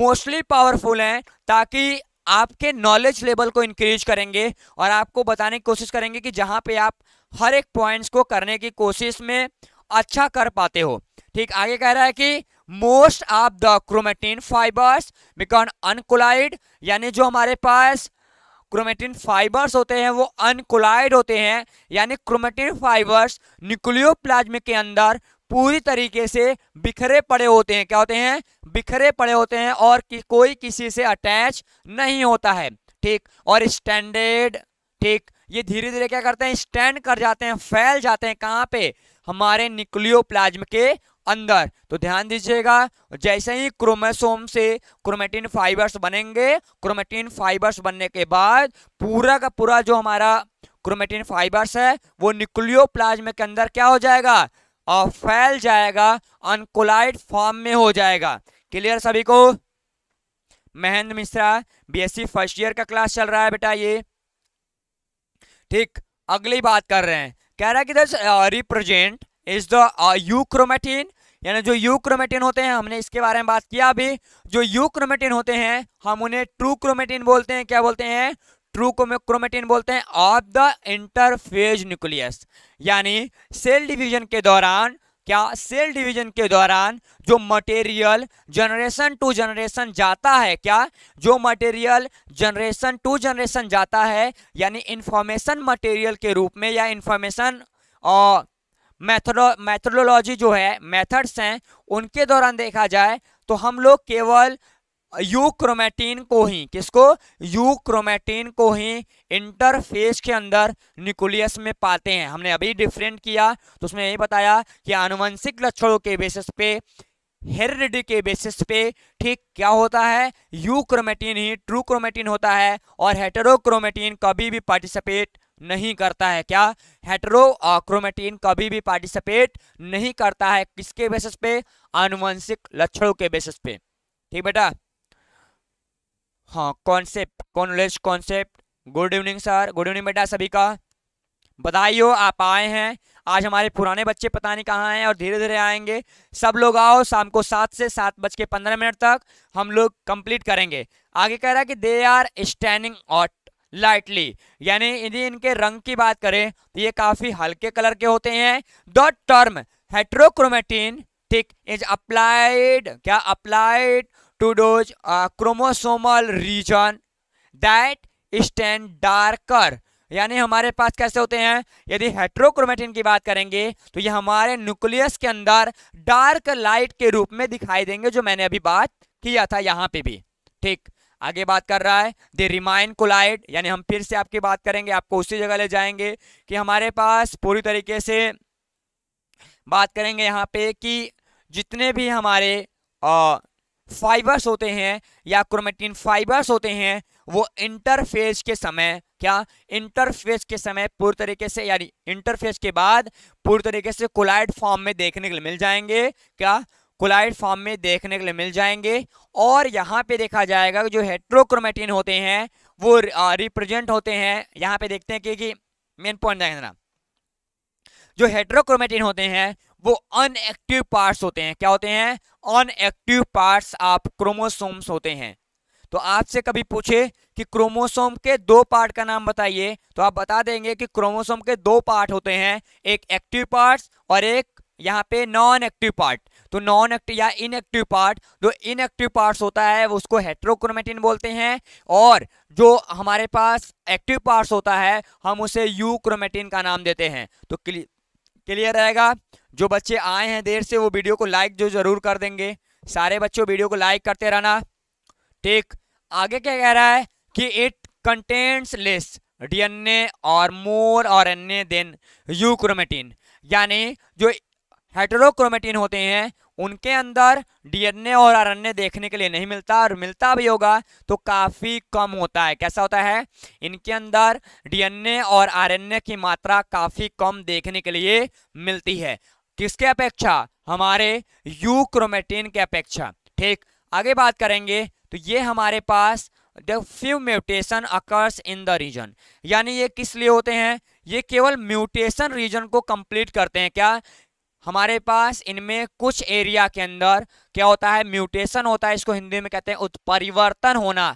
मोस्टली पावरफुल है ताकि आपके नॉलेज लेवल को इंक्रीज करेंगे और आपको बताने की कोशिश करेंगे कि जहाँ पे आप हर एक पॉइंट्स को करने की कोशिश में अच्छा कर पाते हो ठीक आगे कह रहा है कि most of the chromatin fibres become uncoiled यानी जो हमारे पास क्रोमेटिन फाइबर्स होते हैं वो अनकोलाइड होते हैं यानी क्रोमेटिन फाइबर्स न्यूक्लियो के अंदर पूरी तरीके से बिखरे पड़े होते हैं क्या होते हैं बिखरे पड़े होते हैं और कि कोई किसी से अटैच नहीं होता है ठीक और स्टैंडर्ड ठीक ये धीरे धीरे क्या करते हैं स्टैंड कर जाते हैं फैल जाते हैं कहाँ पे हमारे न्यूक्लियो के अंदर तो ध्यान दीजिएगा जैसे ही क्रोमेसोम से क्रोमेटिन फाइबर्स बनेंगे क्रोमेटिन फाइबर्स बनने के बाद पूरा का पूरा जो हमारा क्रोमेटिन फाइबर्स है वो न्यूक्लियोप्लाज्म के अंदर क्या हो जाएगा और फैल जाएगा अनकोलाइड फॉर्म में हो जाएगा क्लियर सभी को Mahendra Mishra BSc first year का क्लास चल रहा है बेटा ये ठीक अगली बात कर रहे हैं कह रहा है कि रिप्रेजेंट इज द यूक्रोमेटिन यानी जो यूक्रोमेटिन होते हैं हमने इसके बारे में बात किया अभी जो यूक्रोमेटिन होते हैं हम उन्हें ट्रू क्रोमेटिन बोलते हैं क्या बोलते हैं ट्रू क्रोमेटिन बोलते हैं ऑफ द इंटरफेज न्यूक्लियस यानी सेल डिवीजन के दौरान क्या सेल डिवीजन के दौरान जो मटेरियल जनरेशन टू जनरेशन जाता है क्या जो मटेरियल जनरेशन टू जनरेशन जाता है यानी इन्फॉर्मेशन मटेरियल के रूप में या इन्फॉर्मेशन मैथडो मैथडोलॉजी जो है मेथड्स हैं उनके दौरान देखा जाए तो हम लोग केवल यू क्रोमेटिन को ही किसको यू क्रोमेटिन को ही इंटरफेस के अंदर न्यूक्लियस में पाते हैं हमने अभी डिफरेंट किया तो उसमें यही बताया कि आनुवंशिक लक्षणों के बेसिस पे हेरिडिटी के बेसिस पे ठीक क्या होता है यू क्रोमेटिन ही ट्रू क्रोमेटिन होता है और हेटेरोक्रोमेटिन कभी भी पार्टिसिपेट नहीं करता है क्या हेट्रोक्रोमेटीन कभी भी पार्टिसिपेट नहीं करता है किसके बेसिस पे आनुवंशिक लक्षणों के बेसिस पे ठीक बेटा हाँ कॉन्सेप्ट कॉन्लेज concept good evening sir good evening बेटा सभी का बधाई हो आप आए हैं आज हमारे पुराने बच्चे पता नहीं कहाँ हैं और धीरे धीरे आएंगे सब लोग आओ शाम को सात से सात बज के पंद्रह मिनट तक हम लोग कंप्लीट करेंगे आगे कह रहा है कि दे आर स्टैंडिंग और लाइटली यानी यदि इनके रंग की बात करें तो ये काफी हल्के कलर के होते हैं द टर्म हेट्रोक्रोमेटिन ठीक इज अप्लाइड क्या applied to those chromosomal region that stand darker यानी हमारे पास कैसे होते हैं यदि हेट्रोक्रोमेटिन की बात करेंगे तो ये हमारे न्यूक्लियस के अंदर डार्क लाइट के रूप में दिखाई देंगे जो मैंने अभी बात किया था यहाँ पे भी ठीक आगे बात कर रहा है द रिमाइन कोलाइड यानी हम फिर से आपकी बात करेंगे आपको उसी जगह ले जाएंगे कि हमारे पास पूरी तरीके से बात करेंगे यहाँ पे कि जितने भी हमारे आ, फाइबर्स होते हैं या क्रोमेटिन फाइबर्स होते हैं वो इंटरफेज के समय क्या इंटरफेज के समय पूरी तरीके से यानी इंटरफेज के बाद पूरी तरीके से कोलाइड फॉर्म में देखने के लिए मिल जाएंगे क्या कोलाइड फॉर्म में देखने के लिए मिल जाएंगे और यहाँ पे देखा जाएगा जो हेट्रोक्रोमेटिन होते हैं वो रिप्रेजेंट होते हैं यहाँ पे देखते हैं कि मेन पॉइंट जाएंगे जो हेट्रोक्रोमेटिन होते हैं वो अनएक्टिव पार्ट्स होते हैं क्या होते हैं अनएक्टिव पार्ट्स आप क्रोमोसोम्स होते हैं तो आपसे कभी पूछे कि क्रोमोसोम के दो पार्ट का नाम बताइए तो आप बता देंगे कि क्रोमोसोम के दो पार्ट होते हैं एक एक्टिव पार्ट्स और एक यहाँ पे नॉन एक्टिव पार्ट तो नॉन एक्टिव या इनएक्टिव पार्ट जो इनएक्टिव पार्ट्स होता है वो उसको हेट्रोक्रोमेटिन बोलते हैं और जो हमारे पास एक्टिव पार्ट्स होता है हम उसे यू क्रोमेटिन का नाम देते हैं तो क्लियर रहेगा जो बच्चे आए हैं देर से वो वीडियो को लाइक जो जरूर कर देंगे सारे बच्चों वीडियो को लाइक करते रहना ठीक आगे क्या कह रहा है कि इट कंटेंट्स लेस डीएनए और मोर और an a then euchromatin यानी जो हेटरोक्रोमेटिन होते हैं उनके अंदर डीएनए और आरएनए देखने के लिए नहीं मिलता और मिलता भी होगा तो काफ़ी कम होता है कैसा होता है इनके अंदर डीएनए और आरएनए की मात्रा काफ़ी कम देखने के लिए मिलती है किसके अपेक्षा हमारे यू क्रोमेटिन के अपेक्षा ठीक आगे बात करेंगे तो ये हमारे पास the few mutation occurs in the region यानी ये किस लिए होते हैं ये केवल म्यूटेशन रीजन को कंप्लीट करते हैं क्या हमारे पास इनमें कुछ एरिया के अंदर क्या होता है म्यूटेशन होता है इसको हिंदी में कहते हैं उत्परिवर्तन होना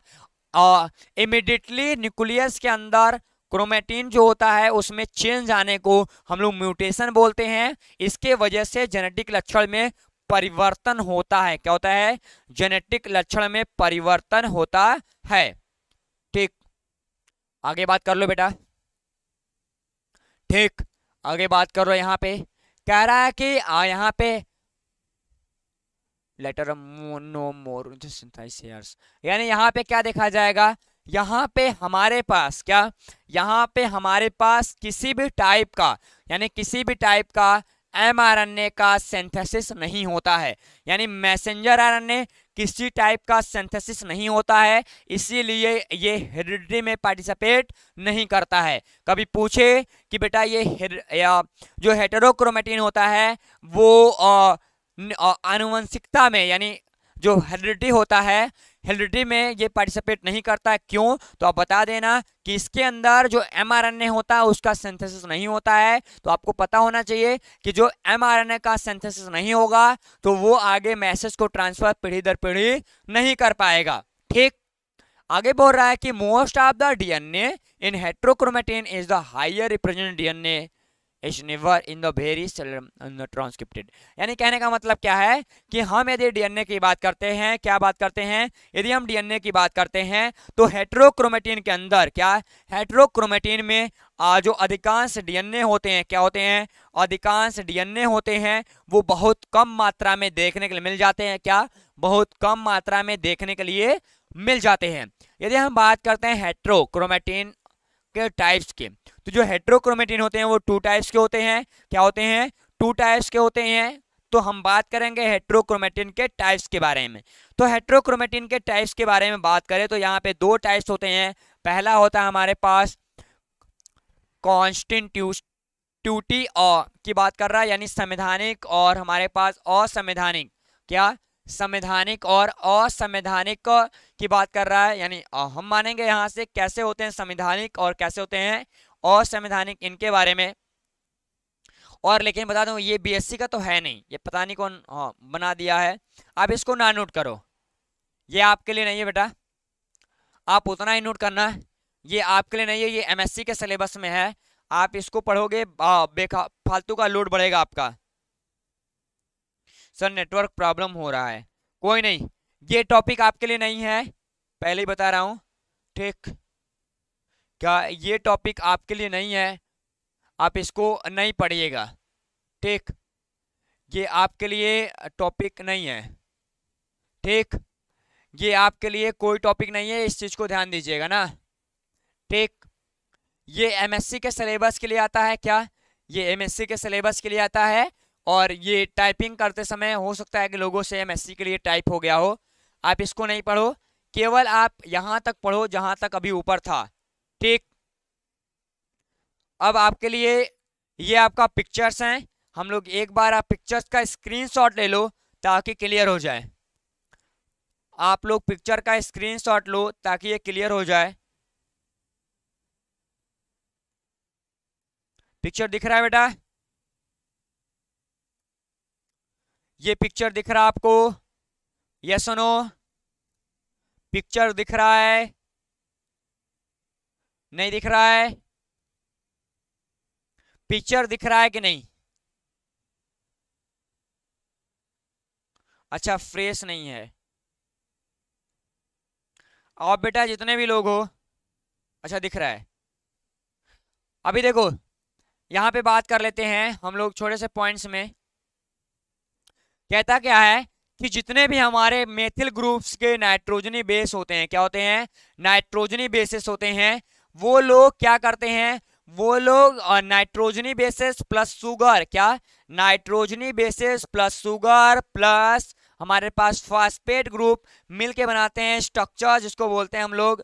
और इमिडिएटली न्यूक्लियस के अंदर क्रोमेटीन जो होता है उसमें चेंज आने को हम लोग म्यूटेशन बोलते हैं इसके वजह से जेनेटिक लक्षण में परिवर्तन होता है क्या होता है जेनेटिक लक्षण में परिवर्तन होता है ठीक आगे बात कर लो बेटा ठीक आगे बात कर लो यहाँ पे कह रहा है कि आ यहाँ पे लेटर नो मोर ईयर्स यानी यहाँ पे क्या देखा जाएगा यहाँ पे हमारे पास क्या यहाँ पे हमारे पास किसी भी टाइप का यानी किसी भी टाइप का एमआरएनए का सिंथेसिस नहीं होता है यानी मैसेंजर आरएनए किसी टाइप का सिंथेसिस नहीं होता है इसीलिए ये हेरिडिटी में पार्टिसिपेट नहीं करता है कभी पूछे कि बेटा ये जो हेटेरोक्रोमेटिन होता है वो आनुवंशिकता में यानी जो हेरिडिटी होता है हेरिडिटी में ये पार्टिसिपेट नहीं करता है क्यों तो आप बता देना कि इसके अंदर जो एम होता है उसका सेंथेसिस नहीं होता है तो आपको पता होना चाहिए कि जो एम का सेंथेसिस नहीं होगा तो वो आगे मैसेज को ट्रांसफर पीढ़ी दर पीढ़ी नहीं कर पाएगा ठीक आगे बोल रहा है कि most of the DNA in heterochromatin is the higher represent DNA is never in the very transcripted यानी कहने का मतलब क्या है कि हम यदि डीएनए की बात करते हैं क्या बात करते हैं यदि हम डीएनए की बात करते हैं तो हेट्रोक्रोमेटिन के अंदर क्या हेट्रोक्रोमेटिन में आ जो अधिकांश डीएनए होते हैं क्या होते हैं अधिकांश डीएनए होते हैं वो बहुत कम मात्रा में देखने के लिए मिल जाते हैं क्या बहुत कम मात्रा में देखने के लिए मिल जाते हैं यदि हम बात करते हैं हेट्रोक्रोमेटिन के टाइप्स के तो जो हेट्रोक्रोमेटिन होते हैं वो टू टाइप्स के होते हैं क्या होते हैं टू टाइप्स के होते हैं तो हम बात करेंगे हेट्रोक्रोमेटिन के टाइप्स के बारे में तो हेट्रोक्रोमेटिन के टाइप्स के बारे में बात करें तो यहाँ पे दो टाइप्स होते हैं पहला होता है हमारे पास कॉन्स्टिट्यूटी और की बात कर रहा है यानी संवैधानिक और हमारे पास असंवैधानिक क्या संवैधानिक और असंवैधानिक की बात कर रहा है यानी हम मानेंगे यहाँ से कैसे होते हैं संवैधानिक और कैसे होते हैं असंवैधानिक संवैधानिक इनके बारे में और लेकिन बता दूं ये बीएससी का तो है नहीं ये पता नहीं कौन हाँ, बना दिया है आप इसको ना नोट करो ये आपके लिए नहीं है बेटा आप उतना ही नोट करना ये आपके लिए नहीं है ये एमएससी के सिलेबस में है आप इसको पढ़ोगे बेखा फालतू का लोड बढ़ेगा आपका सर नेटवर्क प्रॉब्लम हो रहा है कोई नहीं ये टॉपिक आपके लिए नहीं है पहले ही बता रहा हूँ ठीक क्या ये टॉपिक आपके लिए नहीं है आप इसको नहीं पढ़िएगा ठीक ये आपके लिए टॉपिक नहीं है ठीक ये आपके लिए कोई टॉपिक नहीं है इस चीज़ को ध्यान दीजिएगा ना ठीक ये एमएससी के सिलेबस के लिए आता है क्या ये एमएससी के सिलेबस के लिए आता है और ये टाइपिंग करते समय हो सकता है कि लोगों से एमएससी के लिए टाइप हो गया हो आप इसको नहीं पढ़ो केवल आप यहाँ तक पढ़ो जहाँ तक अभी ऊपर था ठीक अब आपके लिए ये आपका पिक्चर्स हैं हम लोग एक बार आप पिक्चर्स का स्क्रीनशॉट ले लो ताकि क्लियर हो जाए आप लोग पिक्चर का स्क्रीनशॉट लो ताकि ये क्लियर हो जाए पिक्चर दिख रहा है बेटा ये पिक्चर दिख रहा है आपको यस नो पिक्चर दिख रहा है नहीं दिख रहा है पिक्चर दिख रहा है कि नहीं अच्छा फ्रेश नहीं है और बेटा जितने भी लोग हो अच्छा दिख रहा है अभी देखो यहाँ पे बात कर लेते हैं हम लोग छोटे से पॉइंट्स में कहता क्या है कि जितने भी हमारे मेथिल ग्रुप्स के नाइट्रोजनी बेस होते हैं क्या होते हैं नाइट्रोजनी बेसिस होते हैं वो लोग क्या करते हैं वो लोग नाइट्रोजनी बेसिस प्लस सुगर क्या नाइट्रोजनी बेसिस प्लस शुगर प्लस हमारे पास फास्फेट ग्रुप मिलके बनाते हैं स्ट्रक्चर जिसको बोलते हैं हम लोग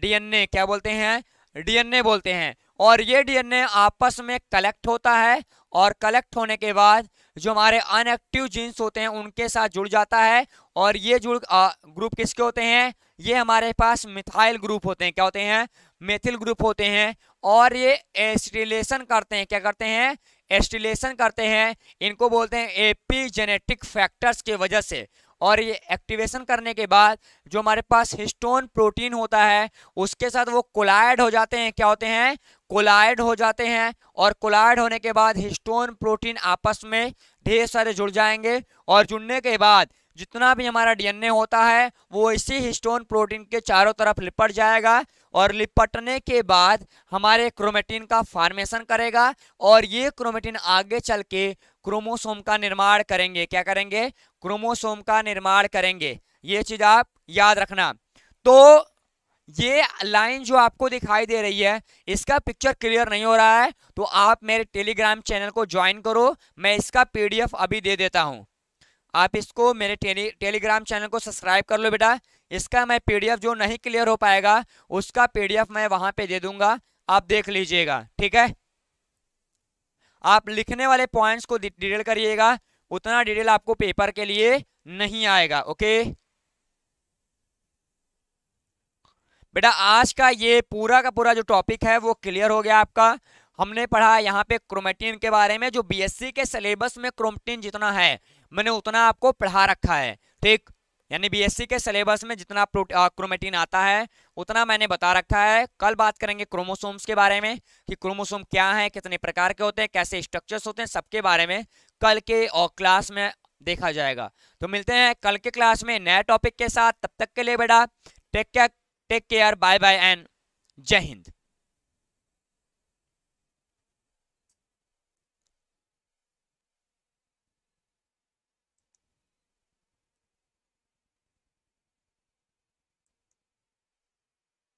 डीएनए क्या बोलते हैं डीएनए बोलते हैं और ये डीएनए आपस में कलेक्ट होता है और कलेक्ट होने के बाद जो हमारे अनएक्टिव जीन्स होते हैं उनके साथ जुड़ जाता है और ये जुड़ ग्रुप किसके होते हैं ये हमारे पास मिथाइल ग्रुप होते हैं क्या होते हैं मेथिल ग्रुप होते हैं और ये एस्टिलेशन करते हैं क्या करते हैं एस्टिलेशन करते हैं इनको बोलते हैं एपीजेनेटिक फैक्टर्स की वजह से और ये एक्टिवेशन करने के बाद जो हमारे पास हिस्टोन प्रोटीन होता है उसके साथ वो कोलाइड हो जाते हैं क्या होते हैं कोलाइड हो जाते हैं और कोलाइड होने के बाद हिस्टोन प्रोटीन आपस में ढेर सारे जुड़ जाएंगे और जुड़ने के बाद जितना भी हमारा डीएनए होता है वो इसी हिस्टोन प्रोटीन के चारों तरफ लिपट जाएगा और लिपटने के बाद हमारे क्रोमेटिन का फॉर्मेशन करेगा और ये क्रोमेटिन आगे चल के क्रोमोसोम का निर्माण करेंगे क्या करेंगे क्रोमोसोम का निर्माण करेंगे ये चीज आप याद रखना तो ये लाइन जो आपको दिखाई दे रही है इसका पिक्चर क्लियर नहीं हो रहा है तो आप मेरे टेलीग्राम चैनल को ज्वाइन करो मैं इसका पीडीएफ अभी दे देता हूँ आप इसको मेरे टेली टेलीग्राम चैनल को सब्सक्राइब कर लो बेटा इसका मैं पीडीएफ जो नहीं क्लियर हो पाएगा उसका पीडीएफ मैं वहां पे दे दूंगा आप देख लीजिएगा ठीक है आप लिखने वाले पॉइंट्स को डिटेल करिएगा उतना डिटेल आपको पेपर के लिए नहीं आएगा ओके बेटा आज का ये पूरा का पूरा जो टॉपिक है वो क्लियर हो गया आपका हमने पढ़ा यहाँ पे क्रोमेटिन के बारे में जो बीएससी के सिलेबस में क्रोमेटिन जितना है मैंने उतना आपको पढ़ा रखा है ठीक यानी बीएससी के सिलेबस में जितना क्रोमेटीन आता है उतना मैंने बता रखा है कल बात करेंगे क्रोमोसोम्स के बारे में कि क्रोमोसोम क्या है कितने प्रकार के होते हैं कैसे स्ट्रक्चर्स होते हैं सबके बारे में कल के और क्लास में देखा जाएगा तो मिलते हैं कल के क्लास में नए टॉपिक के साथ तब तक के लिए बेटा take care take care bye bye and जय हिंद